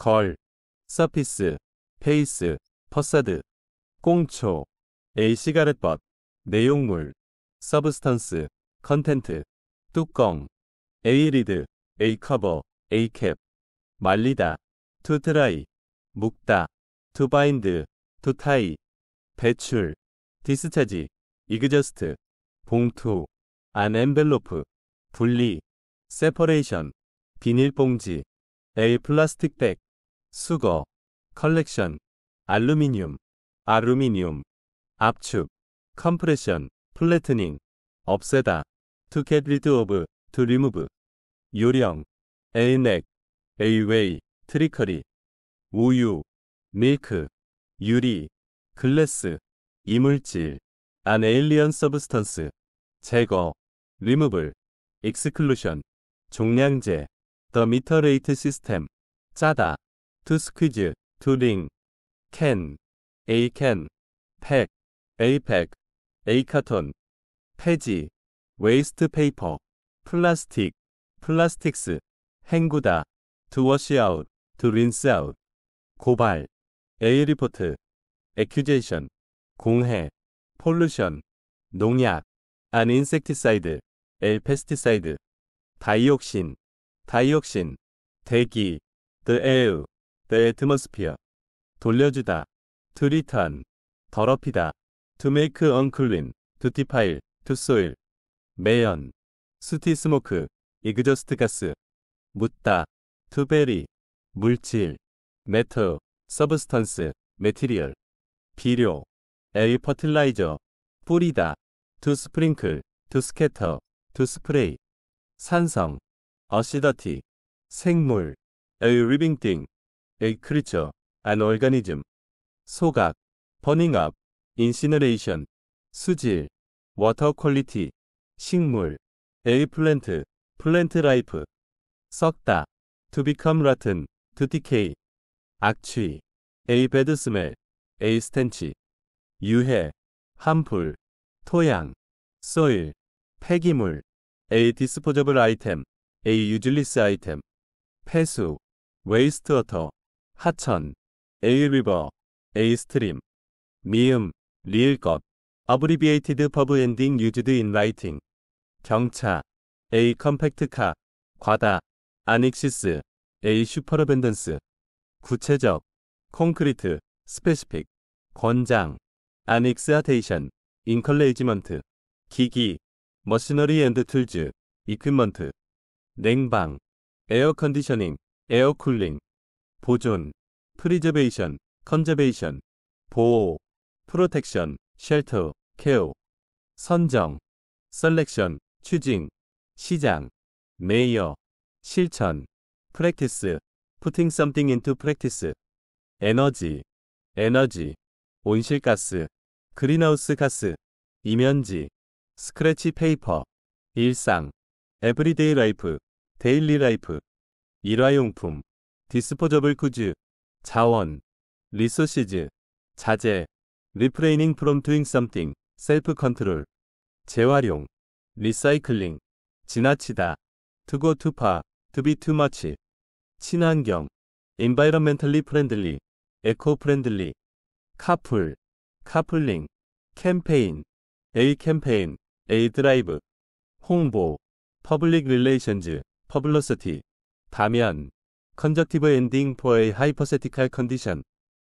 걸, 서피스, 페이스, 퍼사드, 꽁초, 에이시가렛벗, 내용물, 서브스턴스, 컨텐트, 뚜껑, 에이리드, 에이커버, 에이캡, 말리다, 투트라이 묶다, 투바인드, 투타이, 배출, 디스차지, 이그저스트, 봉투, 안엠벨로프 분리, 세퍼레이션, 비닐봉지, A 플라스틱 백, 수거, 컬렉션, 알루미늄, 아루미늄, 압축, 컴프레션, 플래트닝, 없애다, to get rid of, to remove, 요령, 에이넥, 에이웨이, 트리커리, 우유, 밀크, 유리, 글래스, 이물질, an alien substance, 제거, 리무블, exclusion, 종량제, the meter rate system, 짜다, to squeeze, to wring, can, a can, pack, a pack, a carton, 폐지, waste paper, 플라스틱, plastics, 헹구다, to wash out, to rinse out, 고발, a report, accusation, 공해, pollution, 농약, an insecticide, a pesticide, 다이옥신, 다이옥신, 대기, the air, The atmosphere. 돌려주다. To return. 더럽히다. To make unclean. To defile. To soil. 매연. 스티 스모크. 이그저스트 가스. 묻다. To bury. 물질. matter. substance. material. 비료. A fertilizer. 뿌리다. To sprinkle. To scatter. To spray. 산성. A s i d i t y 생물. A living thing. a creature, an organism, 소각, burning up, incineration, 수질, water quality, 식물, a plant, plant life, 썩다, to become rotten, to decay, 악취, a bad smell, a stench, 유해, 한풀, 토양, soil, 폐기물, a disposable item, a useless item, 폐수, wastewater, 하천, 에이리버, 에이스트림, 미음, 리을것, abbreviated verb ending used in writing, 경차, a compact car, 과다, annexes, a superabundance, 구체적, concrete, specific, 권장, annexation, encouragement, 기기, machinery and tools, equipment, 냉방, 에어컨디셔닝, 에어쿨링, 보존, 프리저베이션, 컨저베이션, 보호, 프로텍션, 쉘터, 케어, 선정, 셀렉션, 추징, 시장, 메이어, 실천, 프랙티스, putting something into practice, 에너지, 에너지, 온실가스, 그린하우스 가스, 이면지, 스크래치 페이퍼, 일상, 에브리데이 라이프, 데일리 라이프, 일화용품, 디스포저블 구즈, 자원, 리소시즈, 자재, 리프레이닝 프롬 투잉 썸띵, 셀프 컨트롤, 재활용, 리사이클링, 지나치다, 투고 투파, 투비 투마치, 친환경, 인바이러멘털리 프렌들리, 에코 프렌들리, 카풀, 카풀링, 캠페인, A 캠페인, A 드라이브, 홍보, 퍼블릭 릴레이션즈, 퍼블러시티, 다면, conjunctive ending for a hypothetical condition.